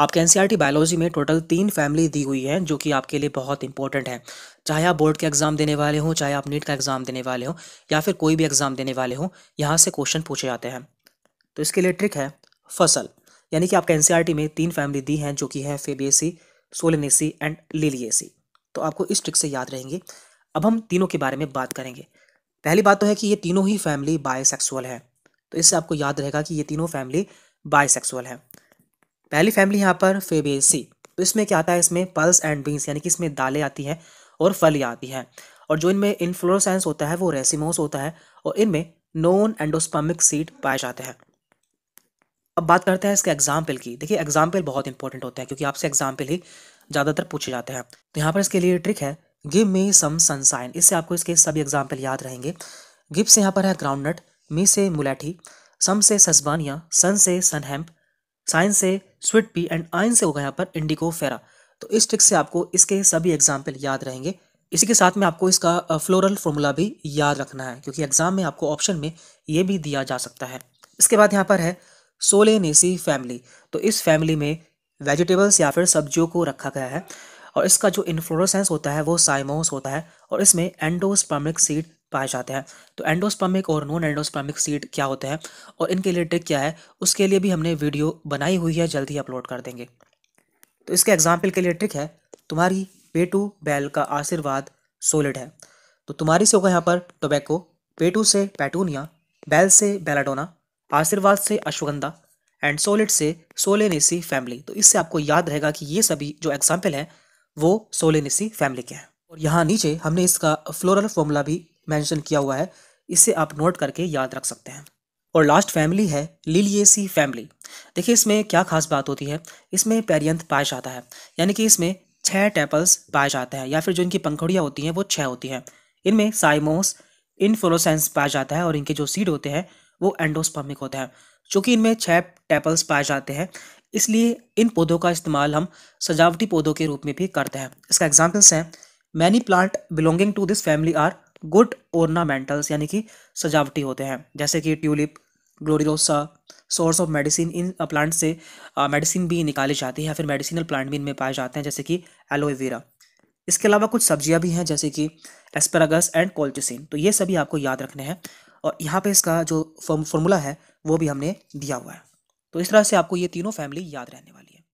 आपके एन biology e में टोटल तीन फैमिली दी हुई है जो कि आपके लिए बहुत इंपॉर्टेंट है चाहे आप बोर्ड के एग्ज़ाम देने वाले हों चाहे आप नीट का एग्ज़ाम देने वाले हों या फिर कोई भी एग्ज़ाम देने वाले हों यहाँ से क्वेश्चन पूछे जाते हैं तो इसके लिए ट्रिक है फसल यानी कि आपके एन e में तीन फैमिली दी हैं जो कि है फेबीएसी सोलिनेसी एंड लिलिएसी तो आपको इस ट्रिक से याद रहेंगे अब हम तीनों के बारे में बात करेंगे पहली बात तो है कि ये तीनों ही फैमिली बायसेक्सुअल है तो इससे आपको याद रहेगा कि ये तीनों फैमिली बायसेक्सुअल है पहली फैमिली यहाँ पर फेबेसी तो इसमें क्या आता है इसमें पल्स एंड बीन्स यानी कि इसमें दालें आती हैं और फलियाँ आती हैं और जो इनमें इन्फ्लोरेसेंस होता है वो रेसिमोस होता है और इनमें नॉन एंडोस्पमिक सीड पाए जाते हैं अब बात करते हैं इसके एग्जाम्पल की देखिए एग्जाम्पल बहुत इंपॉर्टेंट होते हैं क्योंकि आपसे एग्जाम्पल ही ज़्यादातर पूछे जाते हैं तो यहाँ पर इसके लिए ट्रिक है गिव मी सम सनसाइन इससे आपको इसके सभी एग्जाम्पल याद रहेंगे गिप से यहाँ पर है ग्राउंड नट मी से मुलैठी सम से सजबानिया सन से सनहैम्प साइन से स्विट पी एंड आइन से होगा यहाँ पर इंडिको फेरा तो इस ट्रिक से आपको इसके सभी एग्जाम्पल याद रहेंगे इसी के साथ में आपको इसका फ्लोरल फॉर्मूला भी याद रखना है क्योंकि एग्जाम में आपको ऑप्शन में ये भी दिया जा सकता है इसके बाद यहाँ पर है सोलेनेसी फैमिली तो इस फैमिली में वेजिटेबल्स या फिर सब्जियों को रखा गया है और इसका जो इन्फ्लोरोसेंस होता है वो साइमोस होता है और इसमें एंडोस्पर्मिक सीड पाए जाते हैं तो एंडोस्पर्मिक और नॉन एंडोस्पर्मिक सीड क्या होते हैं और इनके लिए ट्रिक क्या है उसके लिए भी हमने वीडियो बनाई हुई है जल्द ही अपलोड कर देंगे तो इसके एग्जाम्पल के लिए ट्रिक है तुम्हारी पेटू बैल का आशीर्वाद सोलिड है तो तुम्हारी से होगा यहाँ पर टोबैको पेटू से पैटूनिया बैल से बेलाडोना आशीर्वाद से अश्वगंधा एंड सोलिड से सोलेनेसी फैमिली तो इससे आपको याद रहेगा कि ये सभी जो एग्जाम्पल हैं वो सोलेनेसी फैमिली के हैं और यहाँ नीचे हमने इसका फ्लोरल फॉर्मूला भी मेंशन किया हुआ है इसे आप नोट करके याद रख सकते हैं और लास्ट फैमिली है लिलियेसी फैमिली देखिए इसमें क्या खास बात होती है इसमें पैरियंथ पाया जाता है यानी कि इसमें छः टेपल्स पाए जाते हैं या फिर जो इनकी पंखुड़ियाँ होती हैं वो छः होती हैं इनमें साइमोस इनफ्लोसेंस पाया जाता है और इनके जो सीड होते हैं वो एंडोस्पर्मिक होते हैं चूँकि इनमें छः टेपल्स पाए जाते हैं इसलिए इन पौधों का इस्तेमाल हम सजावटी पौधों के रूप में भी करते हैं इसका एग्जाम्पल्स हैं many plant belonging to this family are good ornamentals यानी कि सजावटी होते हैं जैसे कि tulip gloriosa source of medicine इन प्लांट से मेडिसिन भी निकाली जाती है या फिर मेडिसिनल प्लांट भी इनमें पाए जाते हैं जैसे कि एलोवेरा इसके अलावा कुछ सब्जियां भी हैं जैसे कि एस्पेरागस एंड कोल्चिसिन तो ये सभी आपको याद रखने हैं और यहाँ पे इसका जो फॉर्मूला है वो भी हमने दिया हुआ है तो इस तरह से आपको ये तीनों फैमिली याद रहने वाली है